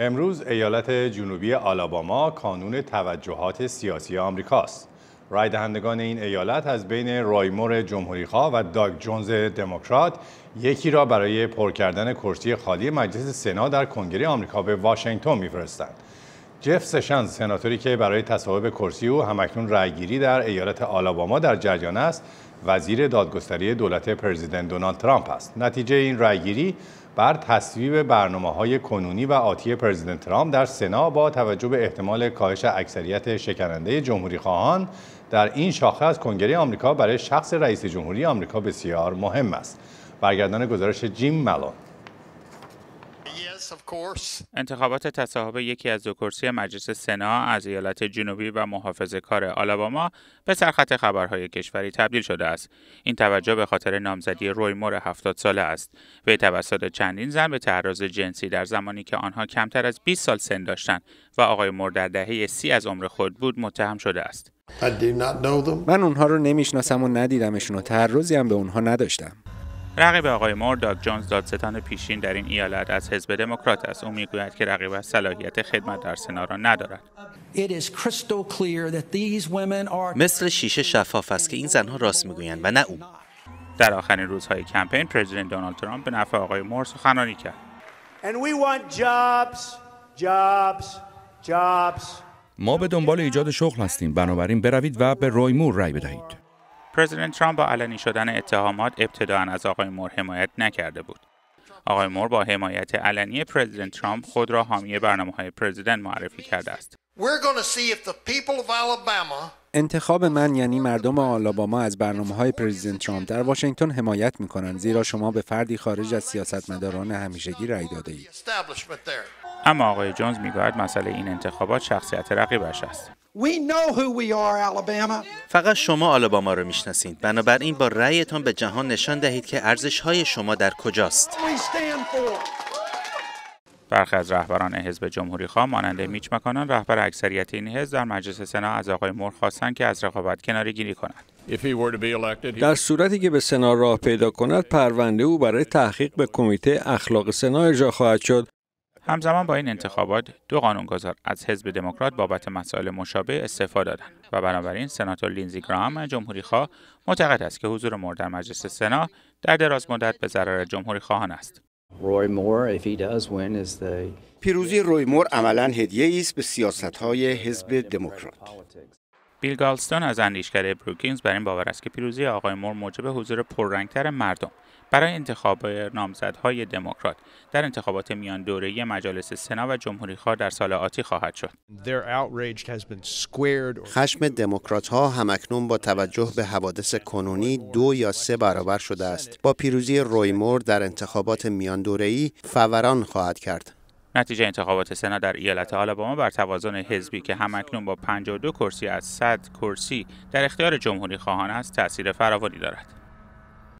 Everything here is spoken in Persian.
امروز ایالت جنوبی آلاباما کانون توجهات سیاسی آمریکاست. رای دهندگان این ایالت از بین رایمور جمهوریخواه و داگ جونز دموکرات یکی را برای پر کردن کرسی خالی مجلس سنا در کنگره آمریکا به واشنگتن میفرستند. جف سشنز سناتوری که برای تصاحب کرسی او همکنون رأیگیری در ایالت آلاباما در جریان است وزیر دادگستری دولت پرزیدنت دونالد ترامپ است نتیجه این رأیگیری بر تصویب برنامه های کنونی و آتی پرزیدنت ترامپ در سنا با توجه به احتمال کاهش اکثریت شکننده جمهوری خواهان در این شاخه از کنگره آمریکا برای شخص رئیس جمهوری آمریکا بسیار مهم است. برگردان گزارش جیم ملون انتخابات تصاحب یکی از دو کرسی مجلس سنا از ایالت جنوبی و محافظه کار آلاباما به سرخط خبرهای کشوری تبدیل شده است. این توجه به خاطر نامزدی روی مور 70 ساله است. وی توسط چندین زن به تعرض جنسی در زمانی که آنها کمتر از 20 سال سن داشتند و آقای مور در دهه سی از عمر خود بود متهم شده است. من اونها رو نمیشناسم و ندیدمشون و تعرضی هم به اونها نداشتم. رقیب آقای مور داک جونز دادستان پیشین در این ایالت از حزب دموکرات است او میگوید که رقیبش صلاحیت خدمت در سنا را ندارد مثل شیشه شفاف است که این زنها راست میگویند و نه او در آخرین روزهای کمپین پرزیدنت دونالد ترامپ به نفع آقای مور سخنرانی کرد ما به دنبال ایجاد شغل هستیم بنابراین بروید و به روی مور رای بدهید پرزیدنت ترامپ با علنی شدن اتهامات ابتداعا از آقای مور حمایت نکرده بود. آقای مور با حمایت علنی پرزیدنت ترامپ خود را حامی برنامه های پرزیدنت معرفی کرده است. انتخاب من یعنی مردم آلاباما از برنامه های پرزیدنت ترامپ در واشنگتن حمایت می کنند زیرا شما به فردی خارج از سیاستمداران همیشگی رأی داده اید. اما آقای جونز میگوید مسئله این انتخابات شخصیت رقیبش است. فقط شما آلاباما رو میشناسید بنابراین با رأیتان به جهان نشان دهید که ارزش های شما در کجاست برخی از رهبران حزب جمهوری خواه مانند میچ مکانان رهبر اکثریت این حزب در مجلس سنا از آقای مور خواستند که از رقابت کناری گیری کند در صورتی که به سنا راه پیدا کند پرونده او برای تحقیق به کمیته اخلاق سنا اجرا خواهد شد همزمان با این انتخابات دو قانونگذار از حزب دموکرات بابت مسائل مشابه استعفا دادند و بنابراین سناتور لینزی جمهوری خواه معتقد است که حضور مور در مجلس سنا در دراز مدت به ضرر جمهوری خواهان است. پیروزی روی مور عملا هدیه است به سیاست های حزب دموکرات. بیل گالستون از اندیشکده بروکینز بر این باور است که پیروزی آقای مور موجب حضور پررنگتر مردم برای انتخاب نامزدهای دموکرات در انتخابات میان دوره مجالس سنا و جمهوریخواه در سال آتی خواهد شد. خشم دموکرات ها همکنون با توجه به حوادث کنونی دو یا سه برابر شده است. با پیروزی روی مور در انتخابات میان ای فوران خواهد کرد. نتیجه انتخابات سنا در ایالت آلاباما بر توازن حزبی که همکنون با 52 کرسی از 100 کرسی در اختیار جمهوری خواهان است تاثیر فراوانی دارد.